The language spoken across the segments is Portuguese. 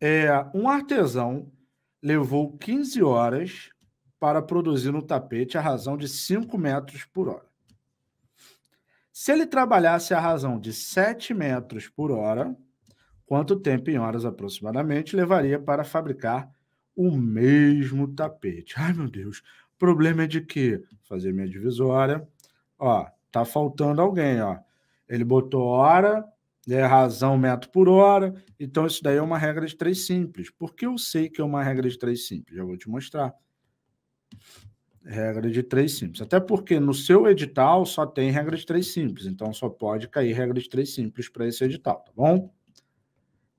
É, um artesão levou 15 horas para produzir no tapete a razão de 5 metros por hora. Se ele trabalhasse a razão de 7 metros por hora, quanto tempo em horas aproximadamente levaria para fabricar o mesmo tapete? Ai, meu Deus. O problema é de que fazer minha divisória, ó, tá faltando alguém, ó. Ele botou hora, é, razão metro por hora. Então, isso daí é uma regra de três simples. Por que eu sei que é uma regra de três simples? Já vou te mostrar. Regra de três simples. Até porque no seu edital só tem regra de três simples. Então, só pode cair regra de três simples para esse edital, tá bom?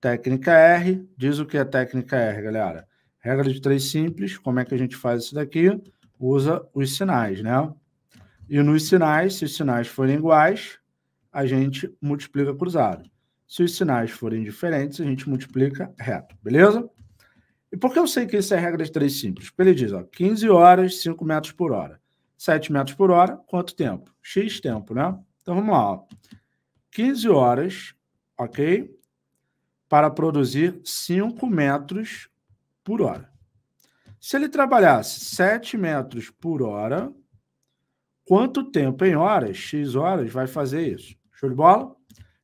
Técnica R. Diz o que é técnica R, galera. Regra de três simples. Como é que a gente faz isso daqui? Usa os sinais, né? E nos sinais, se os sinais forem iguais, a gente multiplica cruzado. Se os sinais forem diferentes, a gente multiplica reto, beleza? E por que eu sei que isso é regra de três simples? Porque ele diz, ó, 15 horas, 5 metros por hora. 7 metros por hora, quanto tempo? X tempo, né? Então vamos lá, ó. 15 horas, ok? Para produzir 5 metros por hora. Se ele trabalhasse 7 metros por hora, quanto tempo em horas, X horas, vai fazer isso? Show de bola?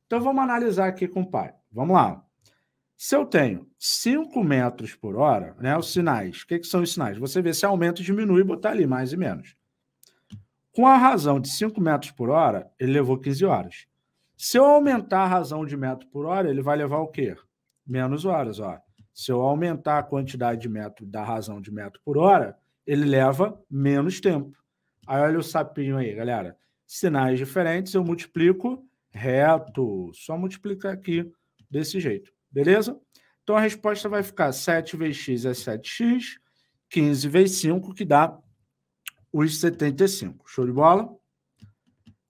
Então vamos analisar aqui com o pai. Vamos lá. Se eu tenho 5 metros por hora, né, os sinais, o que, que são os sinais? Você vê se aumenta e diminui botar ali mais e menos. Com a razão de 5 metros por hora, ele levou 15 horas. Se eu aumentar a razão de metro por hora, ele vai levar o quê? Menos horas. Ó. Se eu aumentar a quantidade de metro da razão de metro por hora, ele leva menos tempo. Aí olha o sapinho aí, galera sinais diferentes, eu multiplico reto. Só multiplicar aqui desse jeito, beleza? Então a resposta vai ficar 7 vezes x é 7x, 15 vezes 5, que dá os 75. Show de bola?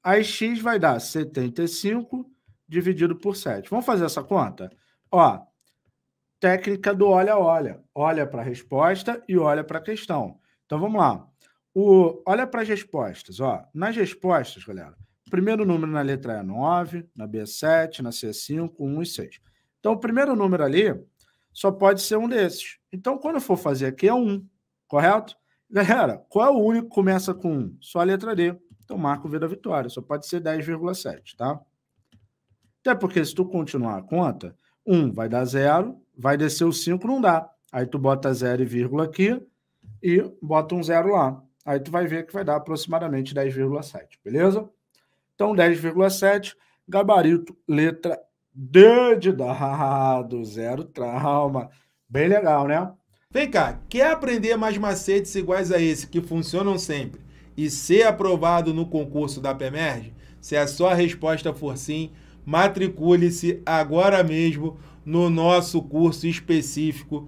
Aí x vai dar 75 dividido por 7. Vamos fazer essa conta? Ó, técnica do olha, olha. Olha para a resposta e olha para a questão. Então vamos lá. O, olha para as respostas. Ó. Nas respostas, galera, o primeiro número na letra A é 9, na B é 7, na C é 5, 1 e 6. Então, o primeiro número ali só pode ser um desses. Então, quando eu for fazer aqui, é 1, correto? Galera, qual é o único que começa com 1? Só a letra D. Então, marco o V da vitória. Só pode ser 10,7, tá? Até porque se tu continuar a conta, 1 vai dar 0, vai descer o 5, não dá. Aí tu bota 0, aqui e bota um 0 lá. Aí tu vai ver que vai dar aproximadamente 10,7, beleza? Então, 10,7, gabarito, letra D de dado, zero trauma. Bem legal, né? Vem cá, quer aprender mais macetes iguais a esse que funcionam sempre e ser aprovado no concurso da PEMERG? Se a sua resposta for sim, matricule-se agora mesmo no nosso curso específico